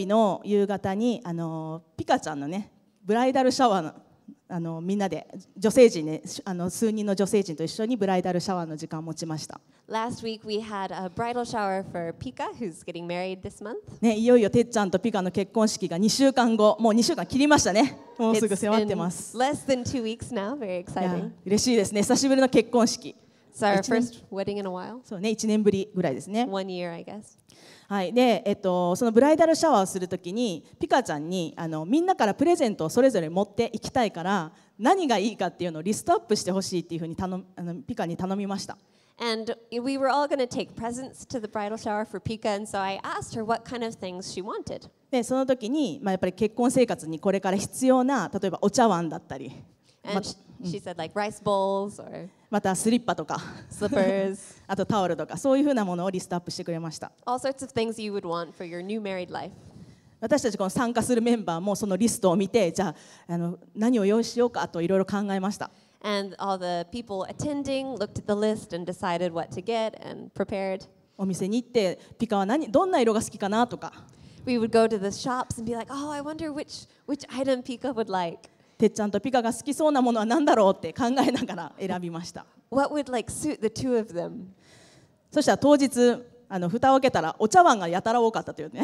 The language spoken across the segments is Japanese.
日の夕方にあのピカちゃんのねブライダルシャワーのあのみんなで女性陣ねあの数人の女性陣と一緒にブライダルシャワーの時間を持ちました。Last week we had a bridal shower for Pika, who's getting married this month. ね、いよいよてっちゃんとピカの結婚式が2週間後、もう2週間切りましたね。もうすぐ迫ってます。Less than two weeks now, very exciting. 嬉しいですね、久しぶりの結婚式。i t our first wedding in a while. そうね、1年ぶりぐらいですね。One year, I guess. はいでえっと、そのブライダルシャワーをするときにピカちゃんにあのみんなからプレゼントをそれぞれ持っていきたいから何がいいかっていうのをリストアップしてほしいっていうふうに頼あのピカに頼みました。And we were all going to take presents to the bridal shower for Pika, and so I asked her what kind of things she wanted. でその時に、まあ、やっぱり結婚生活にこれから必要な例えばお茶碗だったり。And she said like rice bowls or またスリッパとか Slippers. あとタオルとかそういうふうなものをリストアップしてくれました All sorts of things you would want for your new married life. 私たちこの参加するメンバーもそのリストを見てじゃああの何を用意しようかといろいろ考えました And all the people attending looked at the list and decided what to get and prepared. お店に行ってピカは何どんな色が好きかなとか We would go to the shops and be like, oh, I wonder which, which item Pika would like. てっちゃんとピカが好きそうなものは何だろうって考えながら選びました。What would like suit the two of them? そしたら当日あの蓋を開けたらお茶碗がやたら多かったというね。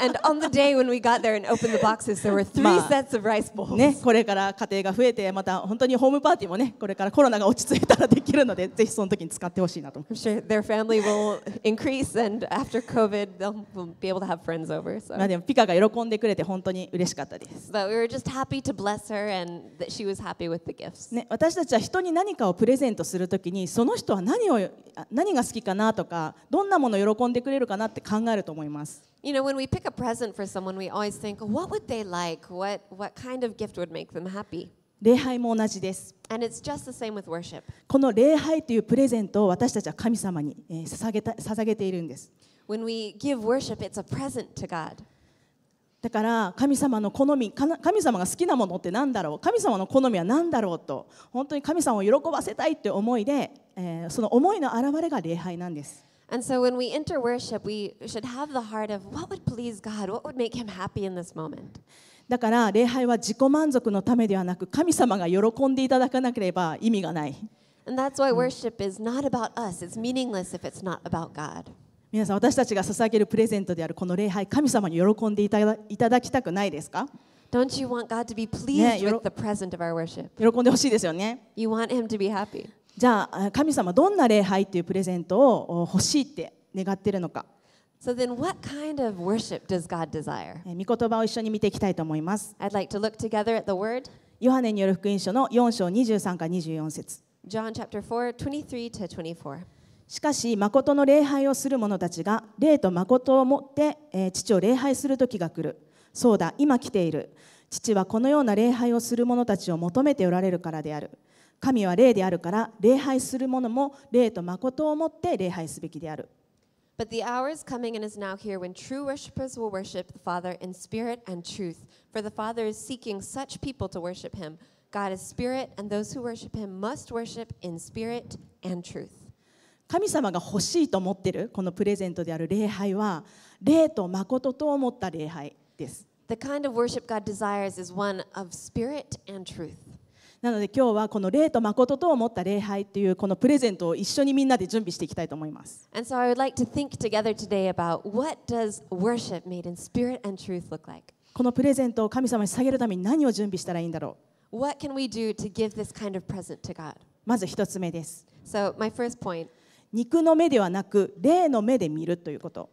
and on the day when we got there and opened the boxes, there were three まあ sets of rice bowls. ね、これから家庭が増えて、また本当にホームパーティーもね、これからコロナが落ち着いたらできるので、ぜひその時に使ってほしいなと。I'm sure their family will increase, and after COVID, they'll will be able to have friends over. ま So. あでもピカが喜んでくれて本当に嬉しかったです。But we were just happy to bless her and that she was happy with the gifts. ね、私たちは人に何かをプレゼントするときにその人は何をあ何が好きかなとかどんなものを喜んでくれるかなって考えると思います。You know, when we pick a present for someone, we always think, what would they like? What, what kind of gift would make them happy? 礼拝も同じです。And it's just the same with worship. この礼拝というプレゼントを私たちは神様に捧げた捧げているんです。When we give worship, it's a present to God. だから神様の好み神様が好きなものって何だろう神様の好みは何だろうと本当に神様を喜ばせたいって思いで、えー、その思いの表れが礼拝なんです。And so when we enter worship, we should have the heart of what would please God? What would make him happy in this moment? だから礼拝は自己満足のためではなく神様が喜んでいただかなければ意味がない。And that's why worship is not about us. It's meaningless if it's not about God. 皆さん私たちが捧げるプレゼントであるこの礼拝神様に喜んでいただいただきたくないですか Don't you want God to be pleased、ね、with the present of our worship? 喜んでほしいですよね。You want Him to be happy. じゃあ神様どんな礼拝というプレゼントを欲しいって願ってるのか So then what kind of worship does God desire? 御言葉を一緒に見ていきたいと思います I'd like to look together at the word ヨハネによる福音書の4章23から24節 John chapter 4 to 24しかし、誠の礼拝をする者たちが、霊と誠を持って、えー、父を礼拝する時が来る。そうだ、今来ている。父はこのような礼拝をする者たちを求めておられるからである。神は霊であるから礼拝する者も霊と誠をもって礼拝すべきである。But the hour is coming and is now here when true worshippers will worship the Father in spirit and truth. For the Father is seeking such people to worship him. God is spirit, and those who worship him must worship in spirit and truth. 神様が欲しいと思っているこのプレゼントである礼拝は、霊と誠と思った礼拝です。The kind of worship God desires is one of spirit and truth. なので今日はこの霊と誠と思った礼拝っていうこのプレゼントを一緒にみんなで準備していきたいと思います。このプレゼントを神様に下げるために何を準備したらいいんだろうまず一つ目です。肉の目ではなく霊の目で見るということ。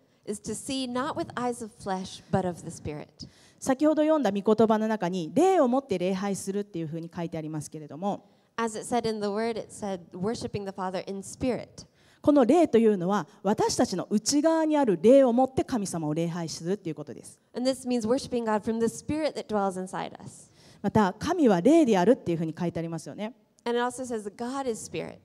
先ほど読んだ御言葉の中に霊をもって礼拝するっていうふうに書いてありますけれども As it said in the word, it said worshiping the Father in spirit. この霊というのは私たちの内側にある霊を持って神様を礼拝するということです。And this means worshiping God from the spirit that dwells inside us. また神は霊であるっていうふうに書いてありますよね。And it also says that God is spirit.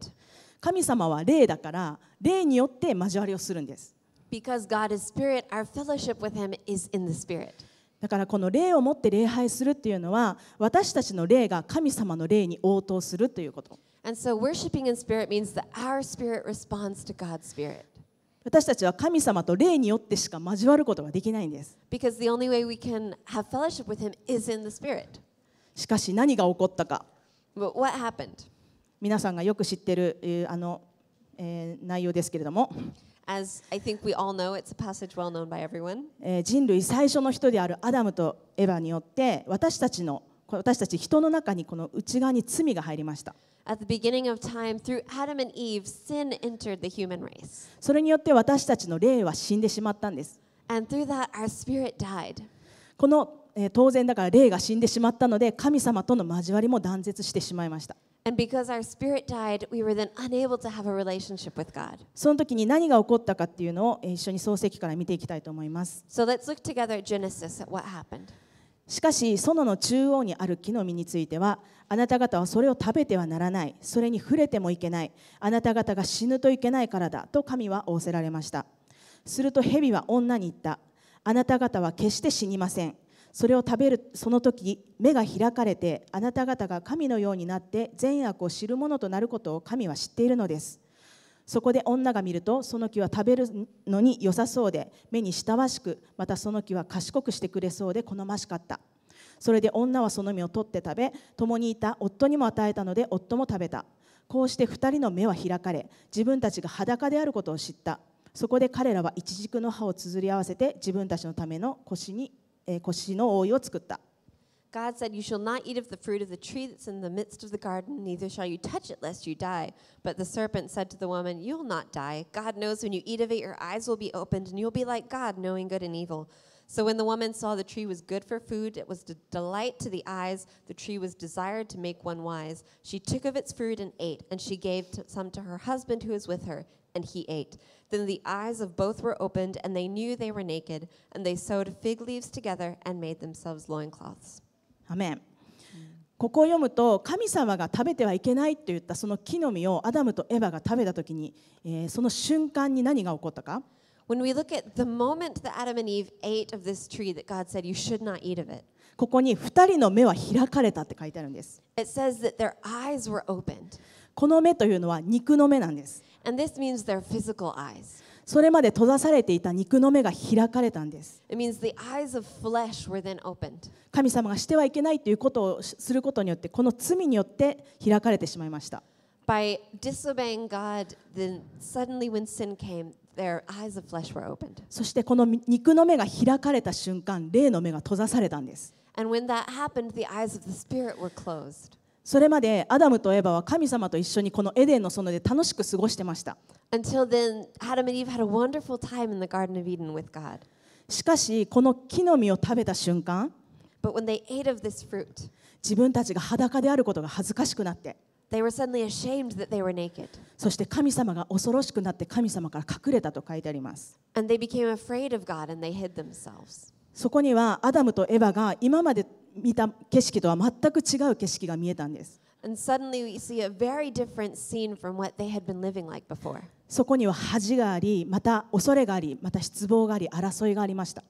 神様は霊だから霊によって交わりをするんです。Because God is spirit, our fellowship with him is in the spirit. だからこの霊をもって礼拝するっていうのは私たちの霊が神様の霊に応答するということ。私たちは神様と霊によってしか交わることができないんです。しかし何が起こったか。皆さんがよく知っているあの、えー、内容ですけれども。人類最初の人であるアダムとエヴァによって私たちの私たち人の中にこの内側に罪が入りました。それによって私たちの霊は死んでしまったんです。この当然だから霊が死んでしまったので神様との交わりも断絶してしまいました。d i e d we その時に何が起こったかっていうのを一緒に創世記から見ていきたいと思います。So g e n e s i s しかし、園の中央にある木の実については、あなた方はそれを食べてはならない、それに触れてもいけない、あなた方が死ぬといけないからだと神は仰せられました。すると蛇は女に言った、あなた方は決して死にません。それを食べるその時目が開かれてあなた方が神のようになって善悪を知るものとなることを神は知っているのですそこで女が見るとその木は食べるのに良さそうで目に親しくまたその木は賢くしてくれそうで好ましかったそれで女はその実を取って食べ共にいた夫にも与えたので夫も食べたこうして2人の目は開かれ自分たちが裸であることを知ったそこで彼らはイチジクの葉をつづり合わせて自分たちのための腰に腰の覆いを作った。God said, You shall not eat of the fruit of the tree that's in the midst of the garden, neither shall you touch it, lest you die. But the serpent said to the woman, You'll not die. God knows when you eat of it, your eyes will be opened, and you'll be like God, knowing good and evil. So when the woman saw the tree was good for food, it was a delight to the eyes, the tree was desired to make one wise, she took of its fruit and ate, and she gave some to her husband who was with her, and he ate. Then the eyes of both were opened, and they knew they were naked, and they sewed fig leaves together and made themselves loincloths. Amen. ここを読むと神様が食べてはいけないと言ったその木の実をアダムとエヴァが食べた時に、えー、その瞬間に何が起こったか。When we look at the moment that Adam and Eve ate of this tree that God said you should not eat of it. ここに2人の目は開かれたって書いてあるんです。It says that their eyes were opened. この目というのは肉の目なんです。And this means their physical eyes. それまで閉ざされていた肉の目が開かれたんです。It means the eyes of flesh were then opened. 神様がしてはいけないということをすることによって、この罪によって開かれてしまいました。By disobeying God, then suddenly when sin came, そしてこの肉の目が開かれた瞬間、霊の目が閉ざされたんです。それまでアダムとエバは神様と一緒にこのエデンの園で楽しく過ごしてました。しかし、この木の実を食べた瞬間、自分たちが裸であることが恥ずかしくなって。そして神様が恐ろしくなって神様から隠れたと書いてあります。そこにはアダムとエヴァが今まで見た景色とは全く違う景色が見えたんです。そこには恥があり、また恐れがあり、また失望があり、争いがありました。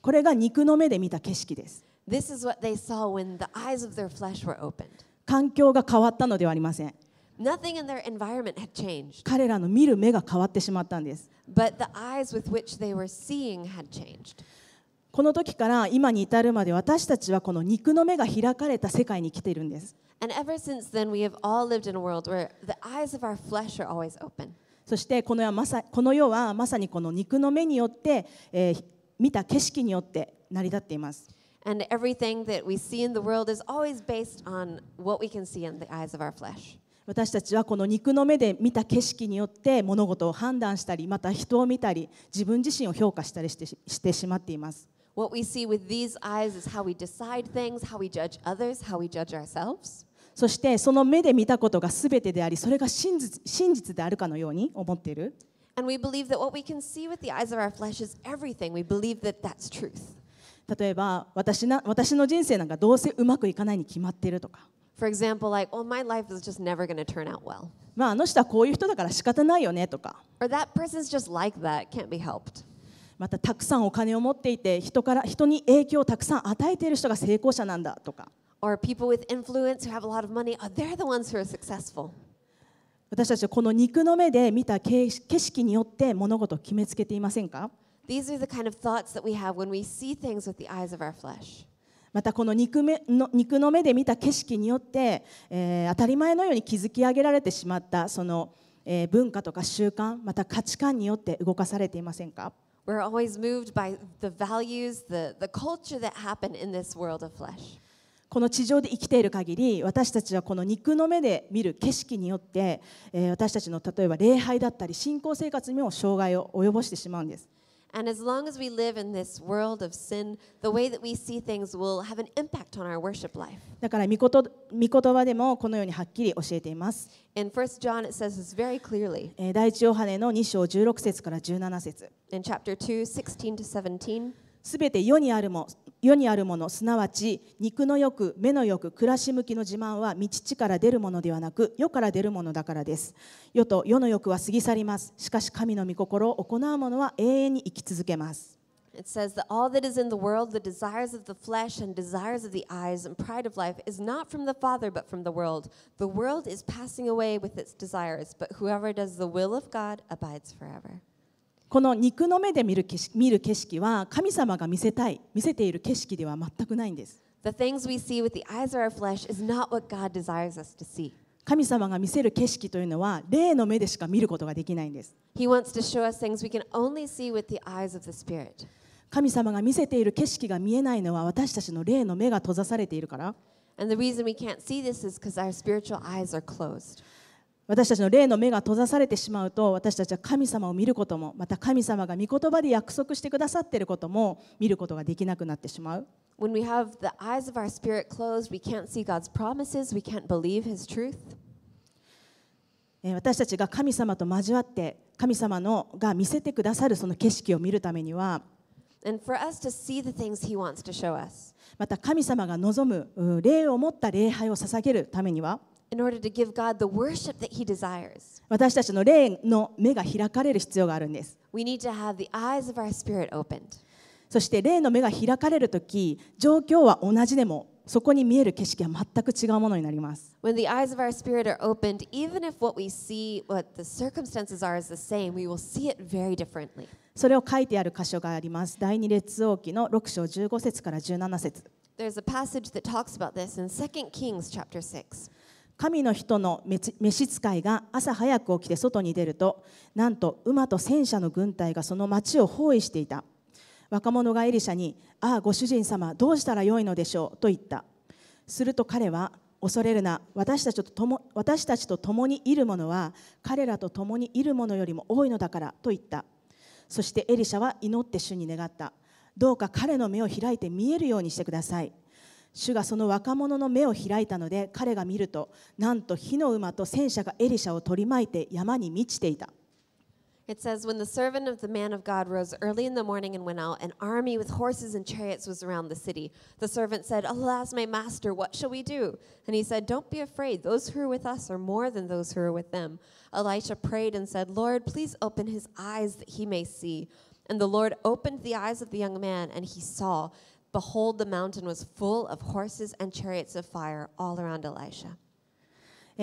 これが肉の目で見た景色です。This is what they saw when the eyes of their flesh were opened. 環境が変わったのではありません。Nothing in their environment had changed. 彼らの見る目が変わってしまったんです。But the eyes with which they were seeing had changed. この時から今に至るまで私たちはこの肉の目が開かれた世界に来ているんです。And ever since then, we have all lived in a world where the eyes of our flesh are always open. そしてこの世はまさこの世はまさにこの肉の目によって、えー、見た景色によって成り立っています。and everything that we see in the world is always based on what we can see in the eyes of our flesh. 私たちはこの肉の目で見た景色によって物事を判断したりまた人を見たり自分自身を評価したりしてしてしまっています。What we see with these eyes is how we decide things, how we judge others, how we judge ourselves. そしてその目で見たことがすべてでありそれが真実真実であるかのように思っている。And we believe that what we can see with the eyes of our flesh is everything. We believe that that's truth. 例えば私な私の人生なんかどうせうまくいかないに決まっているとか。まあ、あの人はこういう人だから仕方ないよねとか。また、たくさんお金を持っていて人から人に影響をたくさん与えている人が成功者なんだとか。私たちはこの肉の目で見た景色によって物事を決めつけていませんか These are the kind of thoughts that we have when we see things with the eyes of our flesh. またこの肉目の肉の目で見た景色によって、えー、当たり前のように築き上げられてしまったその、えー、文化とか習慣また価値観によって動かされていませんか We're always moved by the values, the, the culture that happen in this world of flesh. この地上で生きている限り私たちはこの肉の目で見る景色によって、えー、私たちの例えば礼拝だったり信仰生活にも障害を及ぼしてしまうんです。And as long as we live in this world of sin, the way that we see things will have an impact on our worship life. だから御言御言葉でもこのようにはっきり教えています。In 1 John it says this very clearly. 第一ヨハネの chapter 2, 16 to 17. 世にあるものすなわち肉の欲目の欲暮らし向きの自慢は道地から出るものではなく世から出るものだからです世と世の欲は過ぎ去りますしかし神の御心を行う者は永遠に生き続けます It says that all that is in the world, the desires of the flesh and desires of the eyes and pride of life, is not from the Father but from the world. The world is passing away with its desires, but whoever does the will of God abides forever. この肉の目で見る景見る景色は神様が見せたい、見せている景色では全くないんです。神様が見せる景色というのは、霊の目でしか見ることができないんです。神様が見せている景色が見えないのは、私たちの霊の目が閉ざされているから。And the r e s o n t see t i s is because our spiritual eyes are closed. 私たちの霊の目が閉ざされてしまうと私たちは神様を見ることもまた神様が御言葉で約束してくださっていることも見ることができなくなってしまう。When we have the eyes of our spirit closed, we can't see God's promises, we can't believe His truth. 私たちが神様と交わって神様のが見せてくださるその景色を見るためには And for us to see the things He wants to show us. また神様が望む霊を持った礼拝を捧げるためには in order to give God the worship that He desires. 私たちの霊の目が開かれる必要があるんです。We need to have the eyes of our spirit opened. そして霊の目が開かれるとき、状況は同じでも、そこに見える景色は全く違うものになります。When the eyes of our spirit are opened, even if what we see, what the circumstances are is the same, we will see it very differently. それを書いてある箇所があります。第二列王記の6章15節から17節。There's a passage that talks about this in 2 Kings chapter 6. 神の人の召使いが朝早く起きて外に出るとなんと馬と戦車の軍隊がその町を包囲していた若者がエリシャに「ああご主人様どうしたらよいのでしょう」と言ったすると彼は「恐れるな私たちと共私たちと共にいる者は彼らと共にいる者よりも多いのだから」と言ったそしてエリシャは祈って主に願った「どうか彼の目を開いて見えるようにしてください」主がその若者の目を開いたので彼が見るとなんと火の馬と戦車がエリシャを取り巻いて山に満ちていた。It says, When the servant of the man of God rose early in the morning and went out, an army with horses and chariots was around the city. The servant said, Alas, my master, what shall we do? And he said, Don't be afraid. Those who are with us are more than those who are with them. Elisha prayed and said, Lord, please open his eyes that he may see. And the Lord opened the eyes of the young man, and he saw. Behold, the mountain was full of horses and chariots of fire all around Elisha.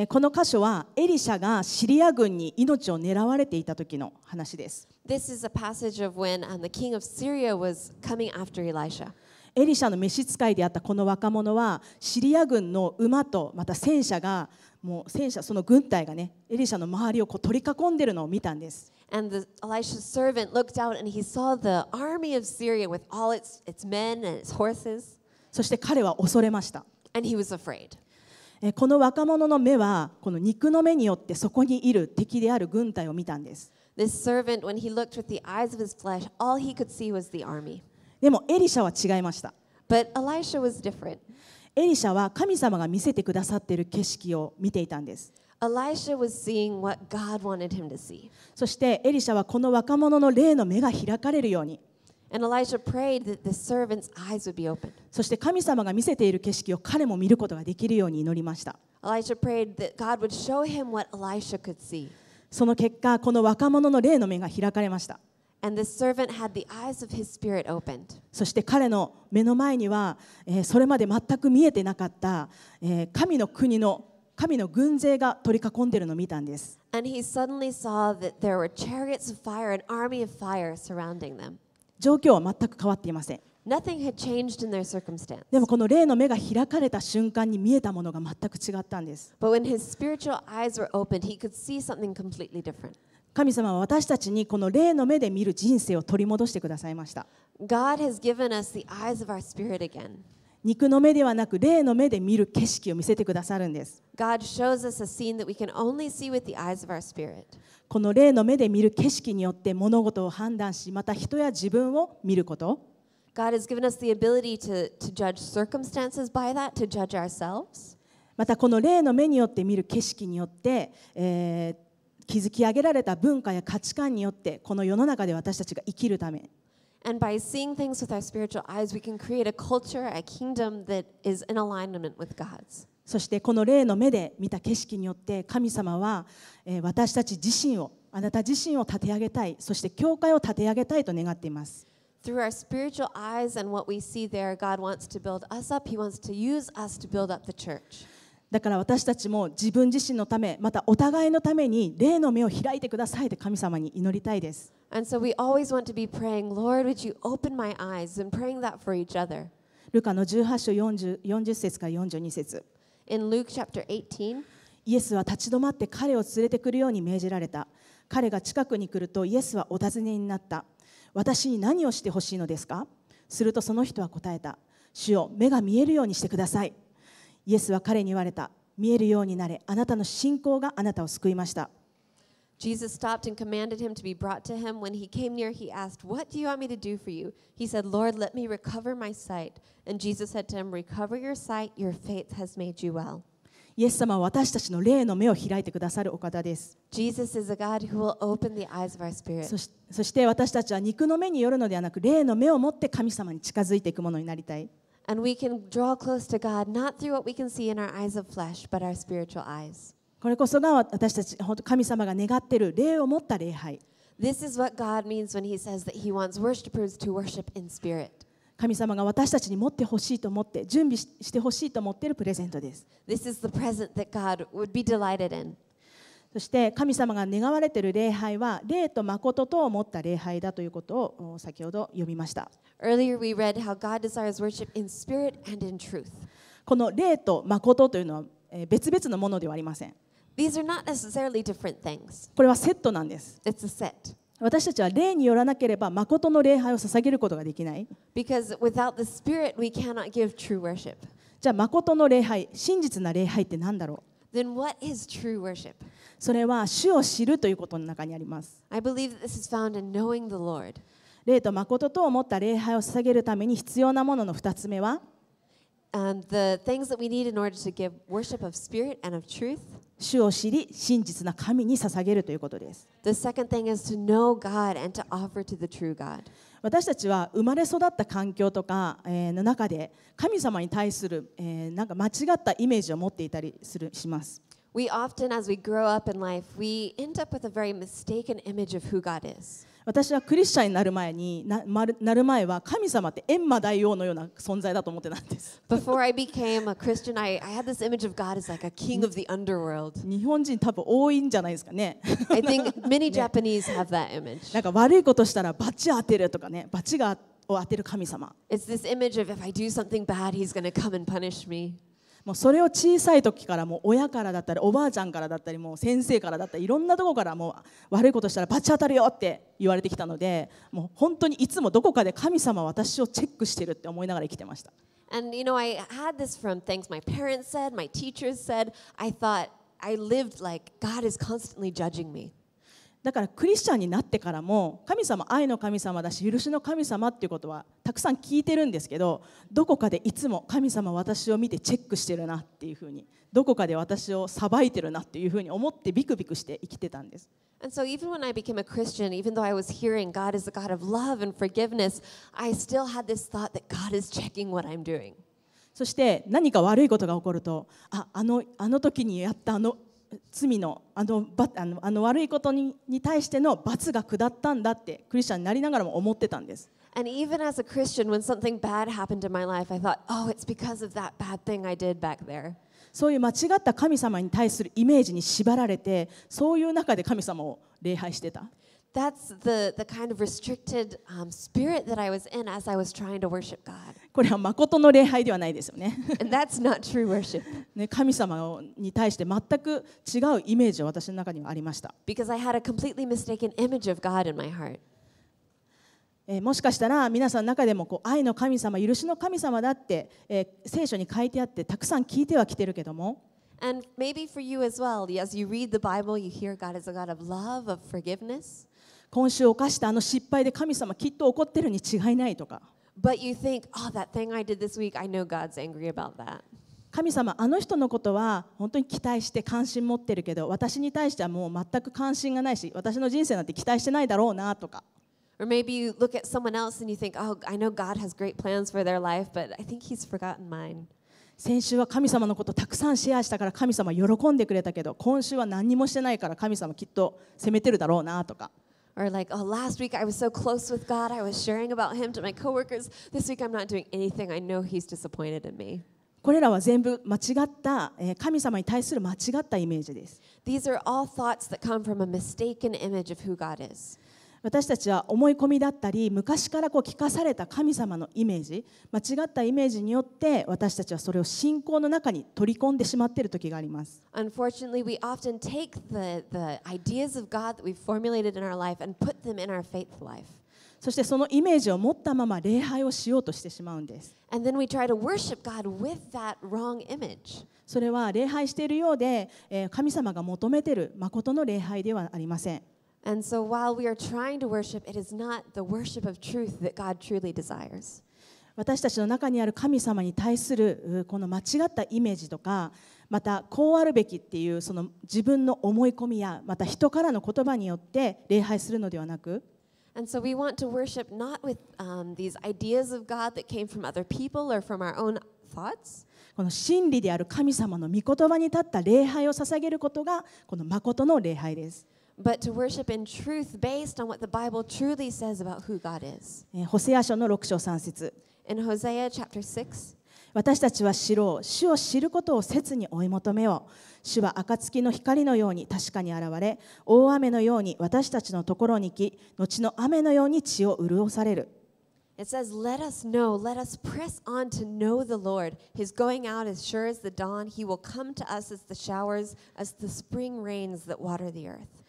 この箇所はエリシャがシリア軍に命を狙われていた時の話です。This is a passage of when、um, the king of Syria was coming after Elisha. エリシャの召使いであったこの若者はシリア軍の馬とまた戦車がもう戦車その軍隊がねエリシャの周りをこう取り囲んでいるのを見たんです。And the Elisha's servant looked out and he saw the army of Syria with all its, its men and its horses. そして彼は恐れました。And he was afraid. この若者の目はこの肉の目によってそこにいる敵である軍隊を見たんです。This servant, when he looked with the eyes of his flesh, all he could see was the army. でもエリシャは違いました。But Elisha was different. エリシャは神様が見せてくださっている景色を見ていたんです。Elisha was seeing what God wanted him to see. そしてエリシャはこの若者の霊の目が開かれるように。And Elisha prayed that the servant's eyes would be open. そして神様が見せている景色を彼も見ることができるように祈りました。Elisha prayed that God would show him what Elisha could see. その結果、この若者の霊の目が開かれました。And the servant had the eyes of his spirit opened. そして彼の目の前には、えー、それまで全く見えてなかった、えー、神の国の神の軍勢が取り囲んでいるのを見たんです。And he suddenly saw that there were chariots of fire, an army of fire surrounding them. 状況は全く変わっていません。Nothing had changed in their circumstance. でもこの霊の目が開かれた瞬間に見えたものが全く違ったんです。But when his spiritual eyes were opened, he could see something completely different. 神様は私たちにこの霊の目で見る人生を取り戻してくださいました。God has given us the eyes of our spirit again. 肉の目ではなく霊の目で見る景色を見せてくださるんです。この霊の目で見る景色によって物事を判断し、また人や自分を見ること。またこの霊の目によって見る景色によって、えー、築き上げられた文化や価値観によってこの世の中で私たちが生きるため And by seeing things with our spiritual eyes, we can create a culture, a kingdom that is in alignment with God's. そしてこの霊の目で見た景色によって神様は私たち自身をあなた自身を立て上げたいそして教会を立て上げたいと願っています。Through our spiritual eyes and what we see there, God wants to build us up. He wants to use us to build up the church. だから私たちも自分自身のためまたお互いのために霊の目を開いてくださいって神様に祈りたいです。praying, Lord, e y e s ルカの18章 40, 40節から42節。In Luke chapter 18, イエスは立ち止まって彼を連れてくるように命じられた。彼が近くに来るとイエスはお尋ねになった。私に何をしてほしいのですかするとその人は答えた。主を目が見えるようにしてください。イエスは彼に言われた。見えるようになれ。あなたの信仰があなたを救いました。Jesus stopped and commanded him to be brought to him. When he came near, he asked, What do you want me to do for you? He said, Lord, let me recover my sight. And Jesus said to him, Recover your sight, your faith has made you well. イエス様は私たちの霊の目を開いてくださるお方です。Jesus is a God who will open the eyes of our spirit. そしそして私たちは肉の目によるのではなく、霊の目を持って神様に近づいていくものになりたい。And we can draw close to God not through what we can see in our eyes of flesh, but our spiritual eyes. This is what God means when He says that He wants worshippers to worship in spirit. 神様が私たちに持ってほしいと思って、準備してほしいと思っているプレゼントです。This is the present that God would be delighted in. そして神様が願われている礼拝は、礼と誠と思った礼拝だということを先ほど読みました。この礼と誠というのは別々のものではありません。これはセットなんです。私たちは礼によらなければ誠の礼拝を捧げることができない。じゃあ誠の礼拝、真実な礼拝って何だろうそれは主を知るということの中にあります。例と誠と思った礼拝を捧げるために必要なものの2つ目は主を知り、真実な神に捧げるということです。私たちは生まれ育った環境とかの中で神様に対するなんか間違ったイメージを持っていたりするします。We often, as we grow up in life, we end up with a very mistaken image of who God is. 私はクリスチャンになる前にな,なる前は神様って閻魔大王のような存在だと思ってたんです。Before I became a Christian, I, I had this image of God as like a king of the underworld. 日本人多分多いんじゃないですかね。I think many Japanese have that image. なんか悪いことしたら罰当てるとかね、罰がを当てる神様。It's this image of if I do something bad, he's going to come and punish me. もうそれを小さい時からもう親からだったりおばあちゃんからだったりもう先生からだったりいろんなところからもう悪いことしたら罰当たるよって言われてきたのでもう本当にいつもどこかで神様私をチェックしてるって思いながら生きてました。And you know, I had this from things my parents said, my teachers said. I thought I lived like God is constantly judging me. だからクリスチャンになってからも神様愛の神様だし許しの神様っていうことはたくさん聞いてるんですけどどこかでいつも神様私を見てチェックしてるなっていうふうにどこかで私をさばいてるなっていうふうに思ってビクビクして生きてたんです。And so, even when I became a Christian, even though I was hearing God is a God of love and forgiveness, I still had this thought that God is checking what I'm doing. そして何か悪いことが起こるとああのあの時にやったあの罪のあのあのあの悪いことにに対しての罰が下ったんだってクリスチャンになりながらも思ってたんです。And even as a Christian, when something bad happened in my life, I thought, oh, it's because of that bad thing I did back there. そういう間違った神様に対するイメージに縛られて、そういう中で神様を礼拝してた。That's the, the kind of restricted、um, spirit that I was in as I was trying to worship God. これは誠の礼拝ではないですよね。And that's not true worship. 神様に対して全く違うイメージを私の中にはありました。Because I had a completely mistaken image of God in my heart. えもしかしたら皆さんの中でもこう愛の神様、許しの神様だって、え聖書に書いてあってたくさん聞いてはきてるけども。And maybe for you as well, as you read the Bible, you hear God is a God of love, of forgiveness. 今週犯したあの失敗で神様きっと怒ってるに違いないとか。But you think, oh, that thing I did this week, I know God's angry about that. 神様、あの人のことは本当に期待して関心持ってるけど、私に対してはもう全く関心がないし、私の人生なんて期待してないだろうなとか。Or maybe you look at someone else and you think, oh, I know God has great plans for their life, but I think He's forgotten mine. 先週は神様のことたくさんシェアしたから神様喜んでくれたけど、今週は何にもしてないから神様きっと責めてるだろうなとか。Or like, oh, last week I was so close with God, I was sharing about Him to my coworkers. This week I'm not doing anything. I know He's disappointed in me. これらは全部間違った神様に対する間違ったイメージです。These are all thoughts that come from a mistaken image of who God is. 私たちは思い込みだったり昔からこう聞かされた神様のイメージ間違ったイメージによって私たちはそれを信仰の中に取り込んでしまっている時があります。Unfortunately, we often take the, the ideas of God that we've formulated in our life and put them in our faith life. そしてそのイメージを持ったまま礼拝をしようとしてしまうんです。And then we try to worship God with that wrong image. それは礼拝しているようで、え神様が求めている誠の礼拝ではありません。私たちの中にある神様に対するこの間違ったイメージとかまたこうあるべきっていうその自分の思い込みやまた人からの言葉によって礼拝するのではなくこの真理である神様の御言葉に立った礼拝をささげることがこの誠の礼拝です。but to worship in truth based on what the Bible truly says about who God is. えホセア書の6章3節 In Hosea chapter 6, 私たちは知ろう主を知ることを切に追い求めよう主は暁の光のように確かに現れ大雨のように私たちのところに来後の雨のように血を潤される it says, Let us know, let us press on to know the Lord. His going out is sure as the dawn. He will come to us as the showers, as the spring rains that water the earth.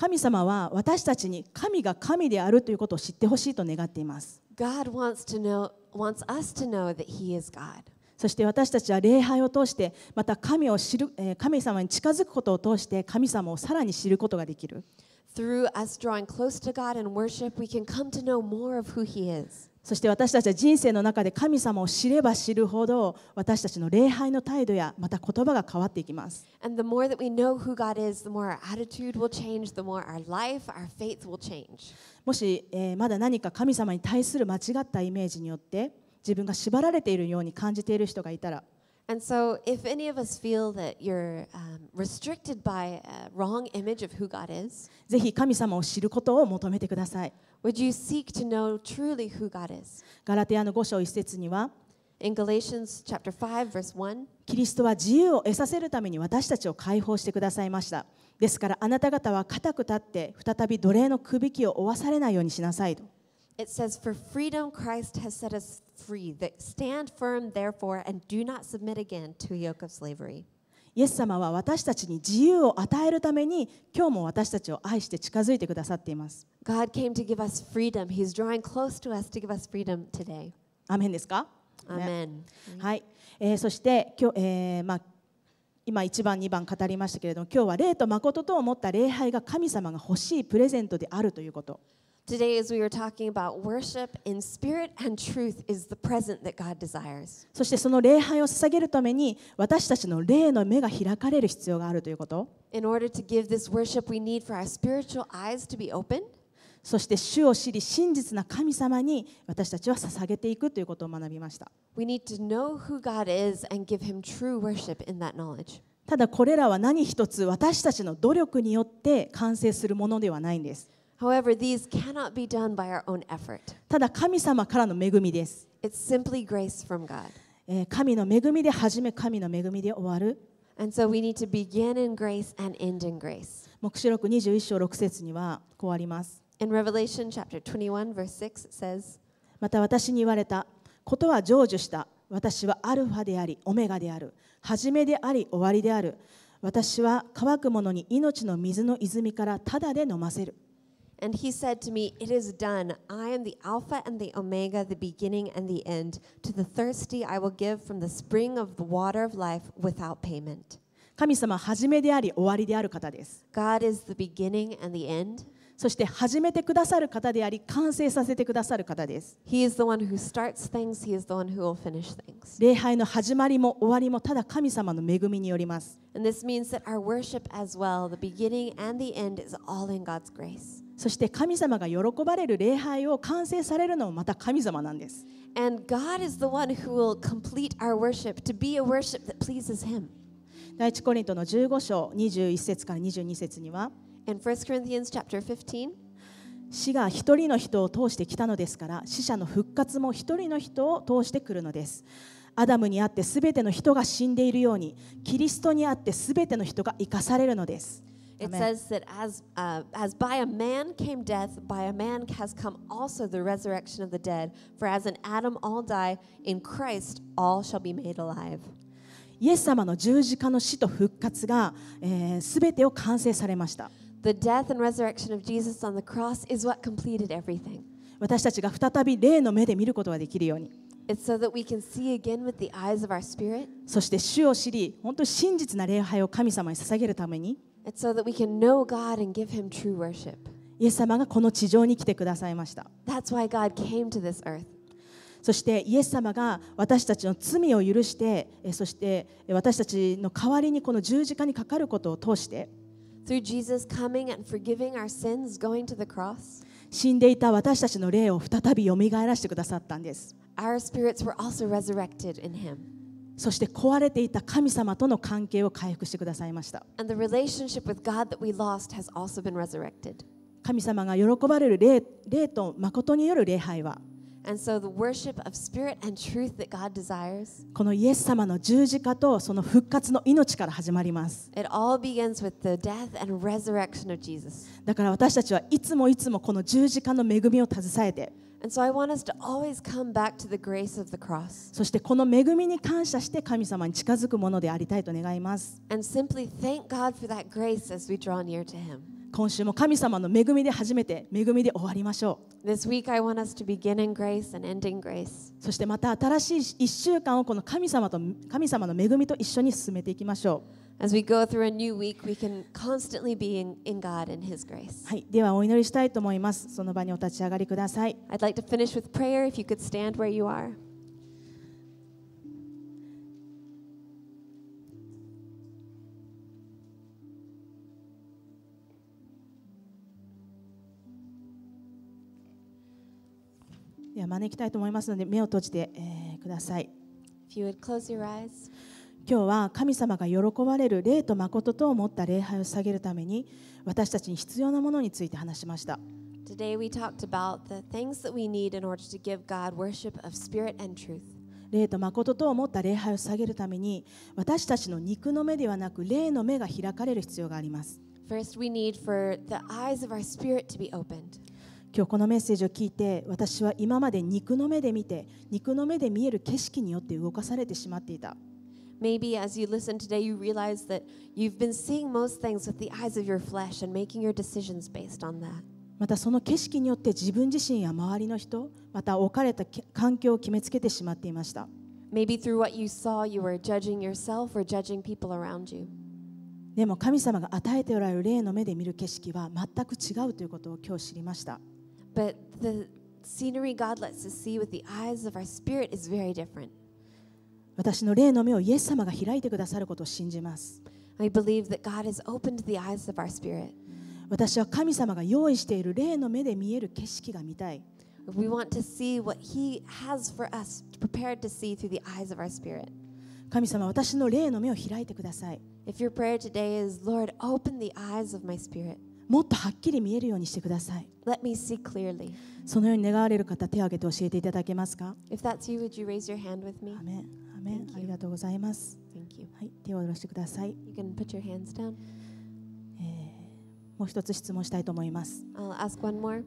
神様は私たちに神が神であるということを知ってほしいと願っています。God wants, to know, wants us to know that He is God. そして私たちは礼拝を通して、また神を知る神様に近づくことを通して、神様をさらに知ることができる。Through us drawing close to God and worship, we can come to know more of who He is. そして私たちは人生の中で神様を知れば知るほど私たちの礼拝の態度やまた言葉が変わっていきます。もし、えまだ何か神様に対する間違ったイメージによって自分が縛られているように感じている人がいたら。ぜひ神様を知ることを求めてください。would you seek to know truly who God is? ガラテヤの5章1節には In Galatians chapter 5 verse 1キリストは自由を得させるために私たちを解放してくださいました。ですからあなた方は固く立って再び奴隷のくびきを負わされないようにしなさいと。It says, For freedom Christ has set us free. Stand firm, therefore, and do not submit again to a yoke of slavery. イエス様は私たちに自由を与えるために今日も私たちを愛して近づいてくださっています。God came to give us freedom. He's drawing close to us to give us freedom today. アメンですかアメン。はい。えー、そして今日、えー、まあ今1番2番語りましたけれども今日は霊と誠と思った礼拝が神様が欲しいプレゼントであるということ。Today, as we were talking about worship in spirit and truth, is the present that God desires. そしてその礼拝を捧げるために私たちの霊の目が開かれる必要があるということ。In order to give this worship, we need for our spiritual eyes to be opened. そして主を知り真実な神様に私たちは捧げていくということを学びました。We need to know who God is and give him true worship in that knowledge. ただこれらは何一つ私たちの努力によって完成するものではないんです。However, these cannot be done by our own effort. ただ神様からの恵みです。It's simply grace from God. えー神の恵みで始め、神の恵みで終わる。And so we need to begin in grace and end in grace. 黙示録21章6節にはこうあります。In Revelation chapter 21, verse 6, it says, また私に言われた。ことは成就した。私はアルファであり、オメガである。始めであり、終わりである。私は乾く者に命の水の泉からただで飲ませる。And he said to me, It is done. I am the Alpha and the Omega, the beginning and the end. To the thirsty I will give from the spring of the water of life without payment. 神様は初めであり終わりである方です。God is the beginning and the end. そして始めてくださる方であり完成させてくださる方です。He is the one who starts things, He is the one who will finish things. this means that our worship as well, the beginning and the end is all in God's grace. そして神様が喜ばれる礼拝を完成されるのもまた神様なんです。And God is the one who will complete our worship to be a worship that pleases Him. 第一コリントの15章21節から22節には、死が一人の人を通してきたのですから、死者の復活も一人の人を通してくるのです。アダムにあってすべての人が死んでいるように、キリストにあってすべての人が生かされるのです。It Amen. says that as, uh, as by a man came death, by a man has come also the resurrection of the dead. For as in Adam all die, in Christ all shall be made alive. イエス様の十字架の死と復活が、えー、全てを完成されました。The death and resurrection of Jesus on the cross is what completed everything. 私たちが再び霊の目で見ることができるように。It's so that we can see again with the eyes of our spirit. そして主を知り、本当に真実な礼拝を神様に捧げるために。イエス様がこの地上に来てくださいました。そしてイエス様が私たちの罪を許して、そして私たちの代わりにこの十字架にかかることを通して、死んでいた私たちの霊を再びよみがえらせてくださったんです。そして壊れていた神様との関係を回復してくださいました。神様が喜ばれる霊霊と誠による礼拝は、このイエス様の十字架とその復活の命から始まります。だから私たちはいつもいつもこの十字架の恵みを携えて、そしてこの恵みに感謝して神様に近づくものでありたいと願います。今週も神様の恵みで初めて恵みで終わりましょう。そしてまた新しい1週間をこの神様と神様の恵みと一緒に進めていきましょう。As we go through a new week, we can constantly be in, in God and His grace. i would like to finish with prayer if you could stand where you are. では招きたいと思いますので目を閉じて、えー、ください。If you would close your eyes. 今日は神様が喜ばれる霊と誠と思った礼拝を下げるために私たちに必要なものについて話しました。霊と誠と思った礼拝を下げるために私たちの肉の目ではなく霊の目が開かれる必要があります。今日このメッセージを聞いて私は今まで肉の目で見て肉の目で見える景色によって動かされてしまっていた。maybe as you listen today, you realize that you've been seeing most things with the eyes of your flesh and making your decisions based on that. またその景色によって自分自身や周りの人、また置かれた環境を決めつけてしまっていました。Maybe through what you saw, you were judging yourself or judging people around you. でも神様が与えておられる霊の目で見る景色は全く違うということを今日知りました。But the scenery God lets us see with the eyes of our spirit is very different. 私の霊の目をイエス様が開いてくださることを信じます。I believe that God has opened the eyes of our spirit. 私は神様が用意している霊の目で見える景色が見たい。We want to see what He has for us, prepared to see through the eyes of our spirit. 神様、私の霊の目を開いてください。If your prayer today is, Lord, open the eyes of my spirit. もっとはっきり見えるようにしてください。Let me see clearly. そのように願われる方、手を挙げて教えていただけますか If that's you, would you raise your hand with me? アメンメンありがとうございます。はい、手を下ろしてください。You can put your hands down. もう一つ質問したいと思います。I'll ask one more.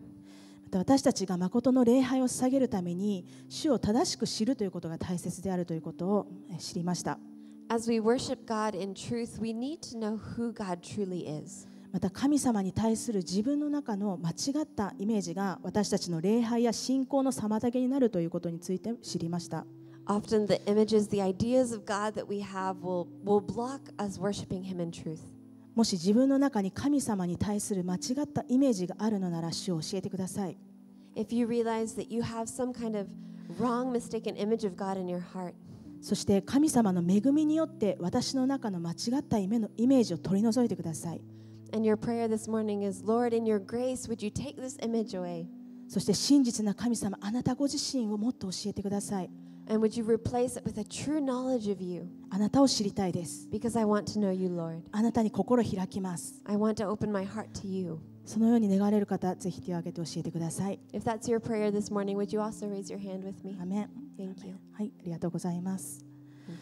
私たちが誠の礼拝を捧げるために主を正しく知るということが大切であるということを知りました。また神様に対する自分の中の間違ったイメージが私たちの礼拝や信仰の妨げになるということについて知りました。Often the images, the ideas of God that we have will, will block us worshiping Him in truth. もし自分の中に神様に対する間違ったイメージがあるのなら主を教えてください。If you realize that you have some kind of wrong, mistaken image of God in your heart, そして神様の恵みによって私の中の間違った夢のイメージを取り除いてください。And your prayer this morning is, Lord, in your grace, would you take this image away? そして真実な神様、あなたご自身をもっと教えてください。And would you replace it with a true knowledge of you? あなたを知りたいです。Because I want to know you, Lord. あなたに心開きます。I want to open my heart to you. そのように願われる方、ぜひ手を挙げて教えてください。If that's your prayer this morning, would you also raise your hand with me? アメン。Thank you. はい、ありがとうございます。Thank you.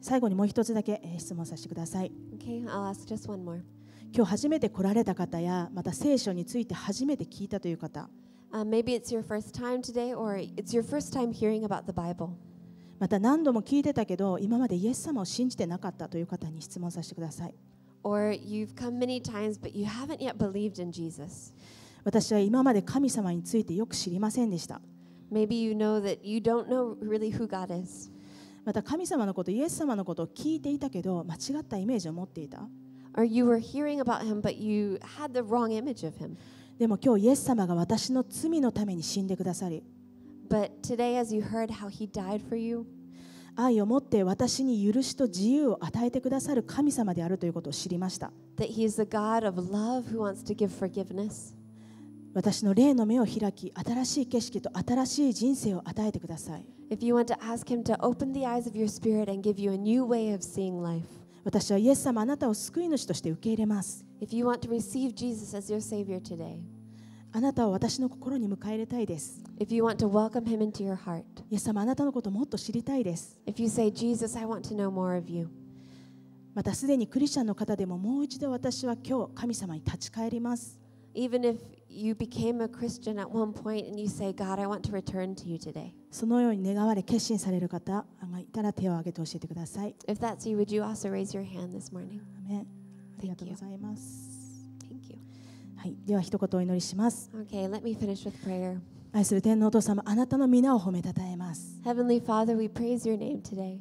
最後にもう一つだけ質問させてください。Okay, I'll ask just one more. 今日初めて来られた方や、また聖書について初めて聞いたという方。Uh, maybe it's your first time today, or it's your first time hearing about the Bible. また何度も聞いてたけど、今までイエス様を信じてなかったという方に質問させてください。Or you've come many times, but you haven't yet believed in Jesus. you know that you don't know really who God is. about but him. でも今日イエス様が私の罪のために死んでくださり But today, as you heard how he died for you, 愛を持って私に許しと自由を与えてくださる神様であるということを知りました that he is the God of love who wants to give forgiveness, 私の霊の目を開き新しい景色と新しい人生を与えてください if you want to ask him to open the eyes of your spirit and give you a new way of seeing life, 私はイエス様あなたを救い主として受け入れます。If you want to receive Jesus as your Savior today, あなたを私の心に迎え入れたいです。If you want to welcome him into your heart, イエス様あなたのことをもっと知りたいです。If you say, Jesus, I want to know more of you, またすでにクリスチャンの方でももう一度私は今日神様に立ち返ります。Even if you became a Christian at one point and you say, God, I want to return to you today. そのように願われ決心される方がいたら手を挙げて教えてください。If that's you, would you also raise your hand this morning? ありがとうございます。Thank you. はい、では一言お祈りします。Okay, let me finish with prayer. 愛する天皇お父様、あなたの皆を褒めたたえます。Heavenly Father, we praise your name today.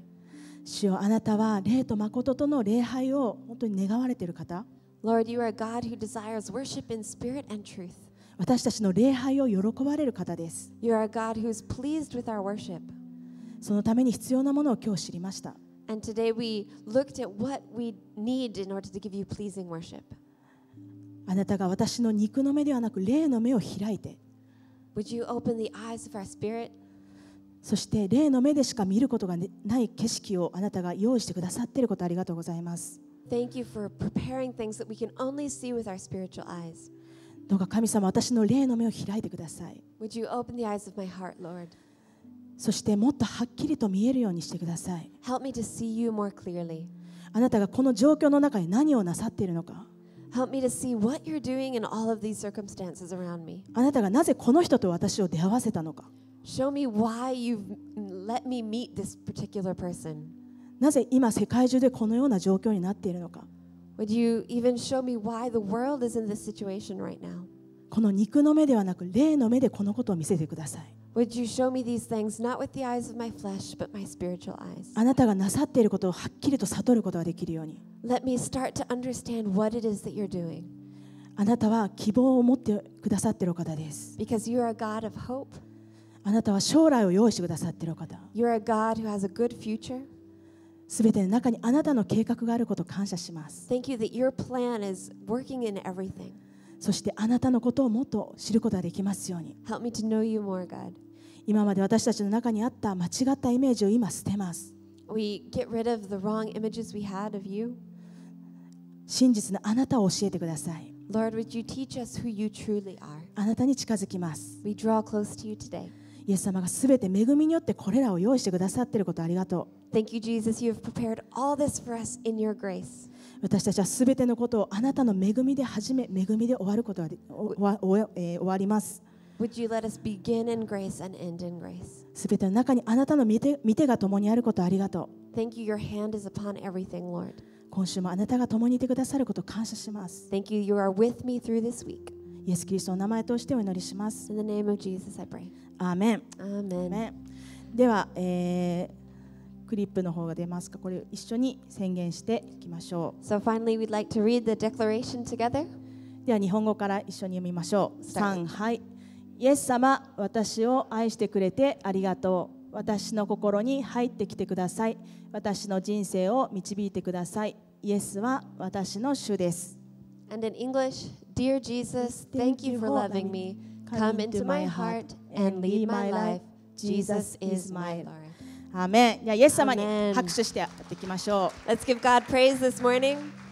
主よあなたは霊と誠との礼拝を本当に願われている方。Lord, you are God who desires worship in spirit and truth. 私たちの礼拝を喜ばれる方です。You are God who is pleased with our worship. そのために必要なものを今日知りました。And today we looked at what we need in order to give you pleasing worship. あなたが私の肉の目ではなく霊の目を開いて。Would you open the eyes of our spirit? そして霊の目でしか見ることがない景色をあなたが用意してくださっていることありがとうございます。thank you for preparing things that we can only see with our spiritual eyes. どうか神様、私の霊の目を開いてください。Would you open the eyes of my heart, Lord? そしてもっとはっきりと見えるようにしてください。Help me to see you more clearly. あなたがこの状況の中に何をなさっているのか。Help me to see what you're doing in all of these circumstances around me. あなたがなぜこの人と私を出会わせたのか。Show me why you've let me meet this particular person. なぜ今世界中でこのような状況になっているのか。この肉の目ではなく、霊の目でこのことを見せてください。あなたがなさっていることをはっきりと悟ることができるように。あなたは希望を持ってくださっている方です。あなたは将来を用意してくださっている方。すべての中にあなたの計画があることを感謝します。Thank you that your plan is working in everything. そしてあなたのことをもっと知ることができますように。Help me to know you more, God. 今まで私たちの中にあった間違ったイメージを今捨てます。We get rid of the wrong images we had of you. 真実のあなたを教えてください。Lord, would you teach us who you truly are? あなたに近づきます。We draw close to you today. イエス様がすべて恵みによってこれらを用意してくださっていることありがとう。Thank you, Jesus. You have prepared all this for us in your grace. 私たちはすべてのことをあなたの恵みで始め、恵みで終わることは終わります。Would you let us begin in grace and end in grace? すべての中にあなたの見て見てが共にあることありがとう。Thank you, your hand is upon everything, Lord. 今週もあなたが共にいてくださることを感謝します。Thank you, you are with me through this week. イエス・キリストの名前としてお祈りします。In the name of Jesus, I pray. アーメン。アーメンでは、えークリップの方が出ますかこれ一緒に宣言していきましょう。So finally, we'd like to read the declaration together. では日本語から一緒に読みましょう。3はい。イエス様、私を愛してくれてありがとう。私の心に入ってきてください。私の人生を導いてください。イエスは私の主です。And in English, Dear Jesus, thank you for loving me. Come into my heart and lead my life. Jesus is my Lord. アメン。イエス様に拍手してやっていきましょう。Let's give God praise this morning.